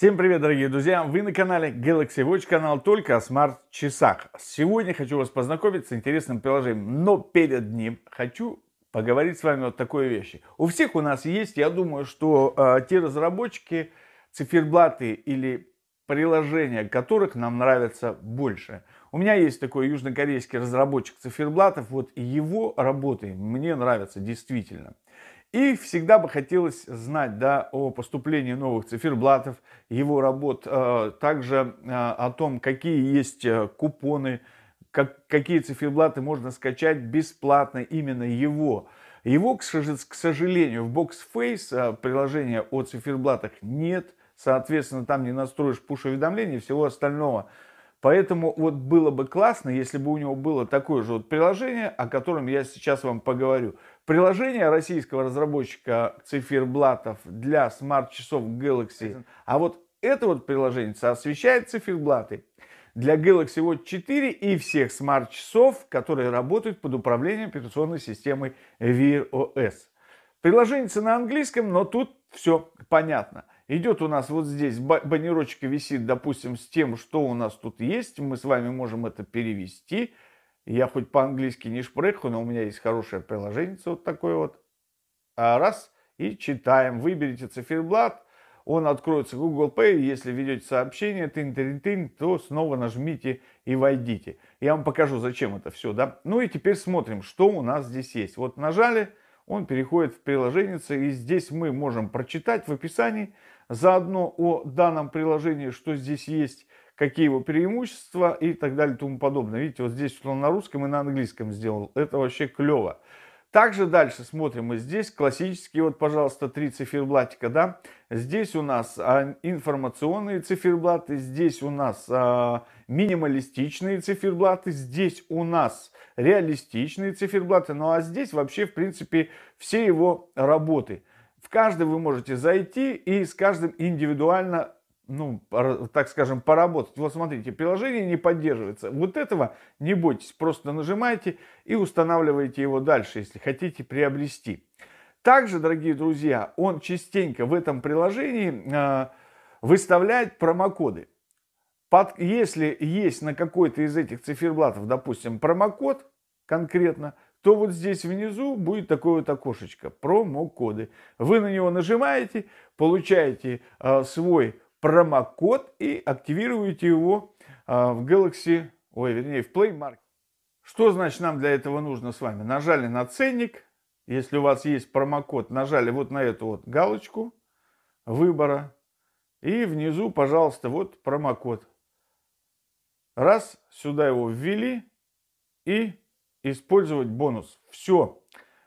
Всем привет, дорогие друзья! Вы на канале Galaxy Watch, канал только о смарт-часах. Сегодня хочу вас познакомить с интересным приложением, но перед ним хочу поговорить с вами вот такой вещи. У всех у нас есть, я думаю, что э, те разработчики, циферблаты или приложения, которых нам нравятся больше. У меня есть такой южнокорейский разработчик циферблатов, вот его работы мне нравятся действительно. И всегда бы хотелось знать да, о поступлении новых циферблатов, его работ, э, также э, о том, какие есть э, купоны, как, какие циферблаты можно скачать бесплатно именно его. Его, к сожалению, в BoxFace приложения о циферблатах нет. Соответственно, там не настроишь пуш-уведомления и всего остального. Поэтому вот было бы классно, если бы у него было такое же вот приложение, о котором я сейчас вам поговорю. Приложение российского разработчика циферблатов для смарт-часов Galaxy. А вот это вот приложение освещает циферблаты для Galaxy Watch 4 и всех смарт-часов, которые работают под управлением операционной системой Wear OS. Приложение на английском, но тут все понятно. Идет у нас вот здесь, баннерочка висит, допустим, с тем, что у нас тут есть. Мы с вами можем это перевести. Я хоть по-английски не шпреху, но у меня есть хорошее приложение вот такое вот. А, раз, и читаем. Выберите циферблат, он откроется в Google Pay. Если ведете сообщение, тын -тын -тын, то снова нажмите и войдите. Я вам покажу, зачем это все. Да? Ну и теперь смотрим, что у нас здесь есть. Вот нажали, он переходит в приложение, и здесь мы можем прочитать в описании, заодно о данном приложении, что здесь есть, какие его преимущества и так далее и тому подобное. Видите, вот здесь он на русском и на английском сделал. Это вообще клево. Также дальше смотрим и здесь классические, вот, пожалуйста, три циферблатика, да. Здесь у нас а, информационные циферблаты, здесь у нас а, минималистичные циферблаты, здесь у нас реалистичные циферблаты, ну а здесь вообще, в принципе, все его работы. В каждый вы можете зайти и с каждым индивидуально ну, так скажем, поработать. Вот смотрите, приложение не поддерживается. Вот этого не бойтесь, просто нажимаете и устанавливаете его дальше, если хотите приобрести. Также, дорогие друзья, он частенько в этом приложении э, выставляет промокоды. Под, если есть на какой-то из этих циферблатов, допустим, промокод конкретно, то вот здесь внизу будет такое вот окошечко промокоды. Вы на него нажимаете, получаете э, свой промокод и активируете его э, в Galaxy, ой, вернее, в Play Market. Что значит нам для этого нужно с вами? Нажали на ценник, если у вас есть промокод, нажали вот на эту вот галочку выбора и внизу, пожалуйста, вот промокод. Раз, сюда его ввели и использовать бонус. Все.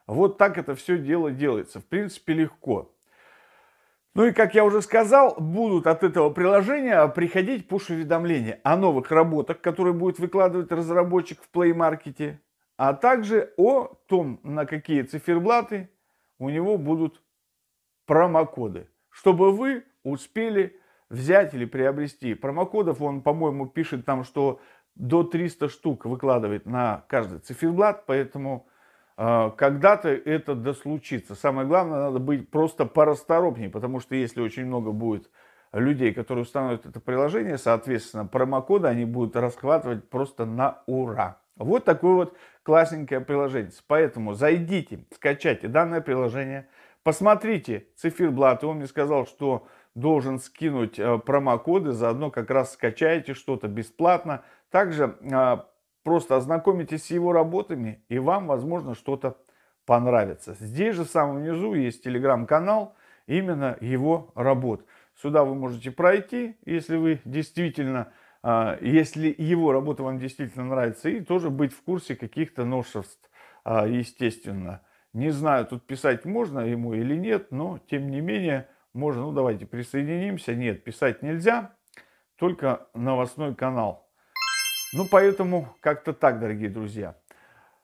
Вот так это все дело делается. В принципе, легко. Ну и, как я уже сказал, будут от этого приложения приходить пуш-уведомления о новых работах, которые будет выкладывать разработчик в Play Market, а также о том, на какие циферблаты у него будут промокоды, чтобы вы успели взять или приобрести. Промокодов он, по-моему, пишет там, что до 300 штук выкладывать на каждый циферблат, поэтому а, когда-то это дослучится. Самое главное, надо быть просто порасторопнее, потому что если очень много будет людей, которые установят это приложение, соответственно, промокоды они будут расхватывать просто на ура. Вот такое вот классненькое приложение. Поэтому зайдите, скачайте данное приложение, посмотрите циферблат. И он мне сказал, что должен скинуть э, промокоды, заодно как раз скачаете что-то бесплатно. Также э, просто ознакомитесь с его работами, и вам, возможно, что-то понравится. Здесь же в самом низу есть телеграм-канал именно его работ. Сюда вы можете пройти, если вы действительно, э, если его работа вам действительно нравится, и тоже быть в курсе каких-то новшеств, естественно. Не знаю, тут писать можно ему или нет, но тем не менее можно, ну давайте присоединимся. Нет, писать нельзя, только новостной канал. Ну, поэтому как-то так, дорогие друзья.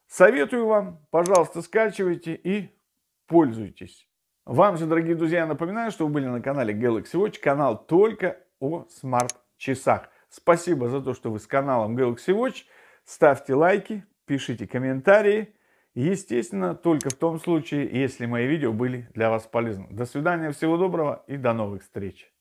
Советую вам, пожалуйста, скачивайте и пользуйтесь. Вам же, дорогие друзья, напоминаю, что вы были на канале Galaxy Watch, канал только о смарт-часах. Спасибо за то, что вы с каналом Galaxy Watch. Ставьте лайки, пишите комментарии. Естественно, только в том случае, если мои видео были для вас полезны. До свидания, всего доброго и до новых встреч.